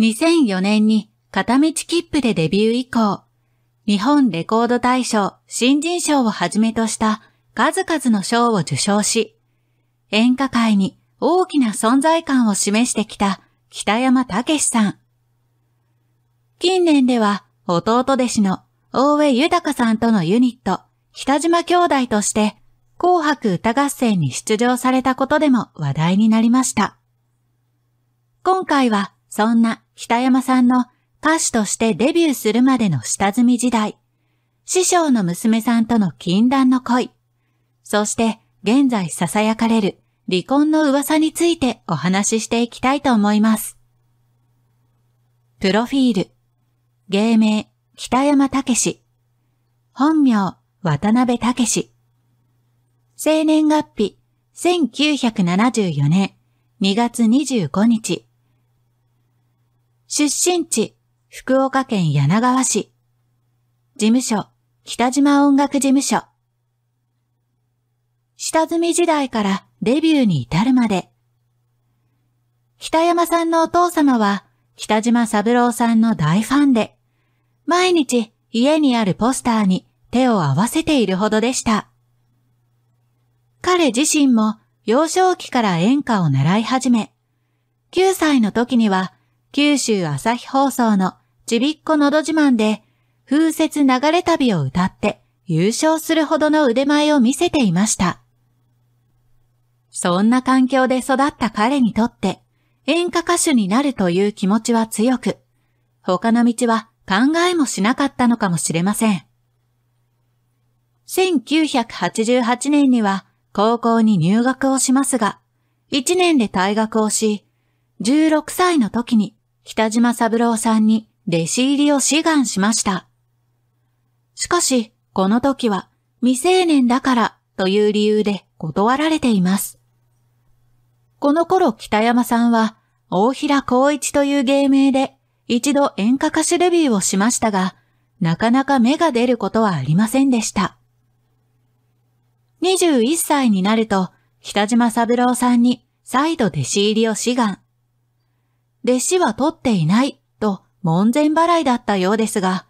2004年に片道切符でデビュー以降、日本レコード大賞新人賞をはじめとした数々の賞を受賞し、演歌界に大きな存在感を示してきた北山武さん。近年では弟弟子の大江豊さんとのユニット、北島兄弟として紅白歌合戦に出場されたことでも話題になりました。今回はそんな北山さんの歌手としてデビューするまでの下積み時代、師匠の娘さんとの禁断の恋、そして現在囁かれる離婚の噂についてお話ししていきたいと思います。プロフィール、芸名、北山武本名、渡辺武生年月日、1974年2月25日、出身地、福岡県柳川市。事務所、北島音楽事務所。下積み時代からデビューに至るまで。北山さんのお父様は、北島三郎さんの大ファンで、毎日家にあるポスターに手を合わせているほどでした。彼自身も幼少期から演歌を習い始め、9歳の時には九州朝日放送のちびっこのど自慢で風雪流れ旅を歌って優勝するほどの腕前を見せていました。そんな環境で育った彼にとって演歌歌手になるという気持ちは強く、他の道は考えもしなかったのかもしれません。1988年には高校に入学をしますが、1年で退学をし、16歳の時に北島三郎さんに弟子入りを志願しました。しかし、この時は未成年だからという理由で断られています。この頃北山さんは大平光一という芸名で一度演歌歌手デビューをしましたが、なかなか芽が出ることはありませんでした。21歳になると北島三郎さんに再度弟子入りを志願。弟子は取っていないと門前払いだったようですが、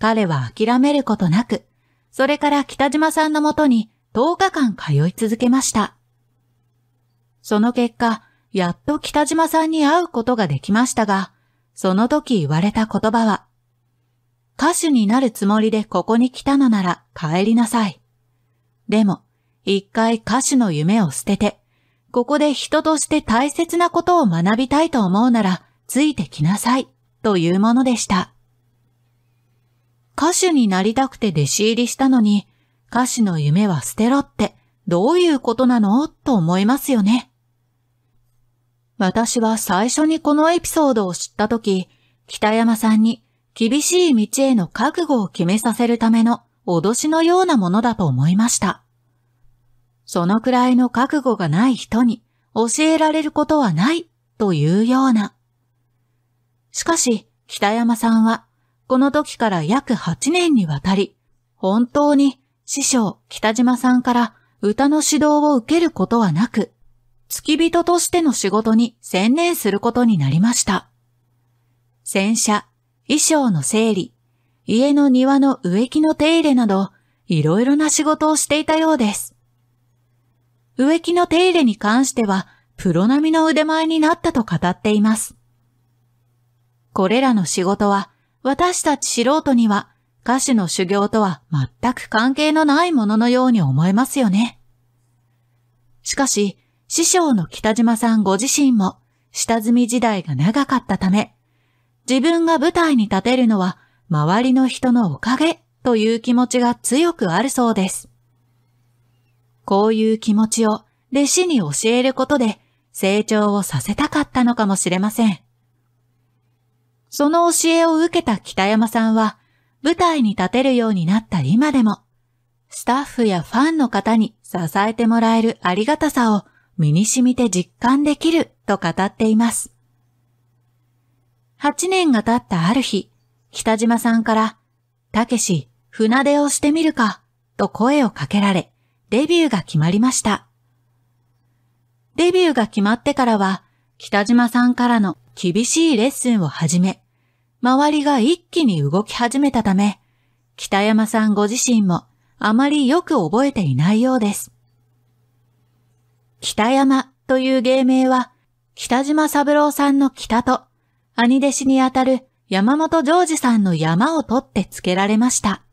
彼は諦めることなく、それから北島さんのもとに10日間通い続けました。その結果、やっと北島さんに会うことができましたが、その時言われた言葉は、歌手になるつもりでここに来たのなら帰りなさい。でも、一回歌手の夢を捨てて、ここで人として大切なことを学びたいと思うなら、ついてきなさい、というものでした。歌手になりたくて弟子入りしたのに、歌手の夢は捨てろって、どういうことなのと思いますよね。私は最初にこのエピソードを知ったとき、北山さんに厳しい道への覚悟を決めさせるための脅しのようなものだと思いました。そのくらいの覚悟がない人に教えられることはないというような。しかし、北山さんは、この時から約8年にわたり、本当に師匠北島さんから歌の指導を受けることはなく、付き人としての仕事に専念することになりました。洗車、衣装の整理、家の庭の植木の手入れなど、いろいろな仕事をしていたようです。植木の手入れに関しては、プロ並みの腕前になったと語っています。これらの仕事は、私たち素人には、歌手の修行とは全く関係のないもののように思えますよね。しかし、師匠の北島さんご自身も、下積み時代が長かったため、自分が舞台に立てるのは、周りの人のおかげという気持ちが強くあるそうです。こういう気持ちを弟子に教えることで成長をさせたかったのかもしれません。その教えを受けた北山さんは舞台に立てるようになった今でもスタッフやファンの方に支えてもらえるありがたさを身に染みて実感できると語っています。8年が経ったある日、北島さんから、たけし、船出をしてみるか、と声をかけられ、デビューが決まりました。デビューが決まってからは、北島さんからの厳しいレッスンをはじめ、周りが一気に動き始めたため、北山さんご自身もあまりよく覚えていないようです。北山という芸名は、北島三郎さんの北と、兄弟子にあたる山本ジョージさんの山を取って付けられました。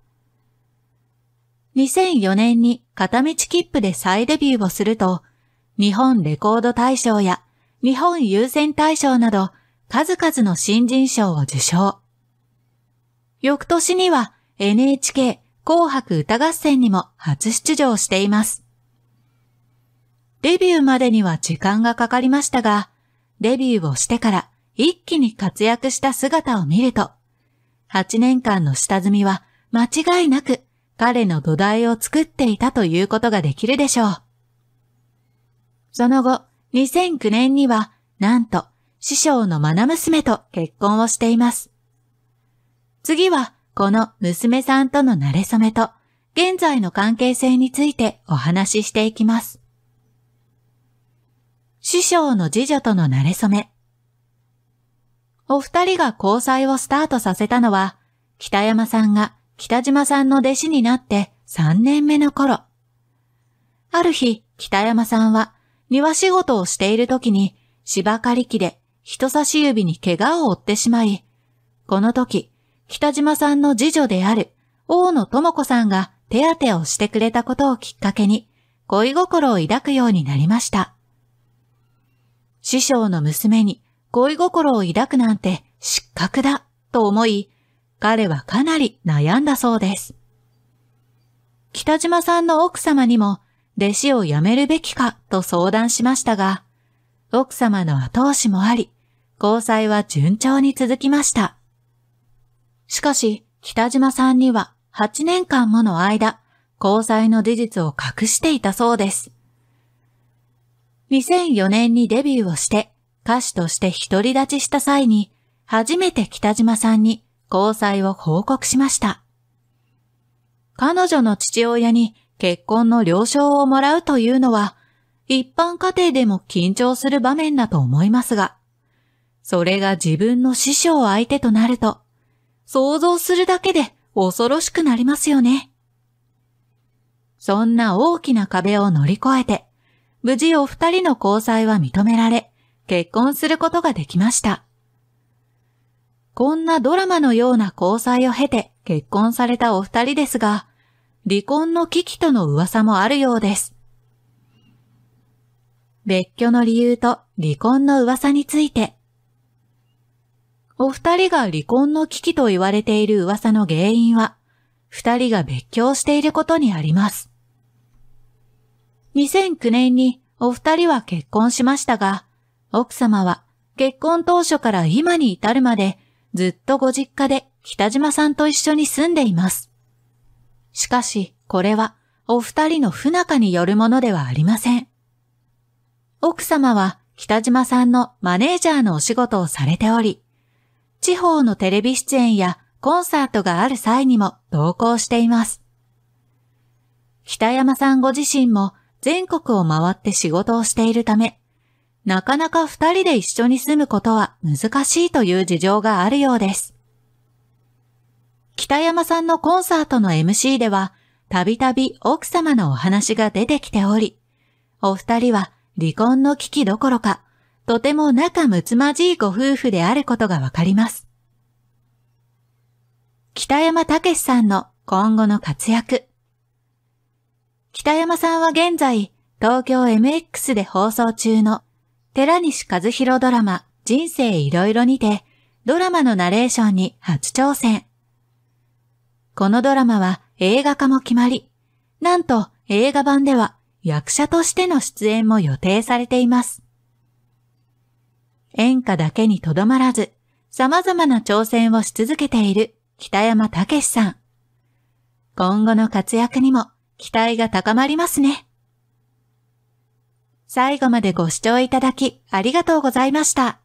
2004年に片道切符で再デビューをすると、日本レコード大賞や日本優先大賞など数々の新人賞を受賞。翌年には NHK 紅白歌合戦にも初出場しています。デビューまでには時間がかかりましたが、デビューをしてから一気に活躍した姿を見ると、8年間の下積みは間違いなく彼の土台を作っていたということができるでしょう。その後、2009年には、なんと、師匠の愛娘と結婚をしています。次は、この娘さんとの馴れ初めと、現在の関係性についてお話ししていきます。師匠の次女との馴れ初め。お二人が交際をスタートさせたのは、北山さんが北島さんの弟子になって3年目の頃。ある日、北山さんは庭仕事をしている時に芝刈り機で人差し指に怪我を負ってしまい、この時、北島さんの次女である大野智子さんが手当てをしてくれたことをきっかけに恋心を抱くようになりました。師匠の娘に恋心を抱くなんて失格だと思い、彼はかなり悩んだそうです。北島さんの奥様にも弟子を辞めるべきかと相談しましたが、奥様の後押しもあり、交際は順調に続きました。しかし、北島さんには8年間もの間、交際の事実を隠していたそうです。2004年にデビューをして、歌手として独り立ちした際に、初めて北島さんに交際を報告しました。彼女の父親に結婚の了承をもらうというのは、一般家庭でも緊張する場面だと思いますが、それが自分の師匠相手となると、想像するだけで恐ろしくなりますよね。そんな大きな壁を乗り越えて、無事お二人の交際は認められ、結婚することができました。こんなドラマのような交際を経て結婚されたお二人ですが、離婚の危機との噂もあるようです。別居の理由と離婚の噂について、お二人が離婚の危機と言われている噂の原因は、二人が別居をしていることにあります。2009年にお二人は結婚しましたが、奥様は結婚当初から今に至るまでずっとご実家で北島さんと一緒に住んでいます。しかし、これはお二人の不仲によるものではありません。奥様は北島さんのマネージャーのお仕事をされており、地方のテレビ出演やコンサートがある際にも同行しています。北山さんご自身も全国を回って仕事をしているため、なかなか二人で一緒に住むことは難しいという事情があるようです。北山さんのコンサートの MC では、たびたび奥様のお話が出てきており、お二人は離婚の危機どころか、とても仲睦まじいご夫婦であることがわかります。北山武さんの今後の活躍。北山さんは現在、東京 MX で放送中の寺西和弘ドラマ人生いろいろにてドラマのナレーションに初挑戦。このドラマは映画化も決まり、なんと映画版では役者としての出演も予定されています。演歌だけにとどまらず、様々な挑戦をし続けている北山武さん。今後の活躍にも期待が高まりますね。最後までご視聴いただきありがとうございました。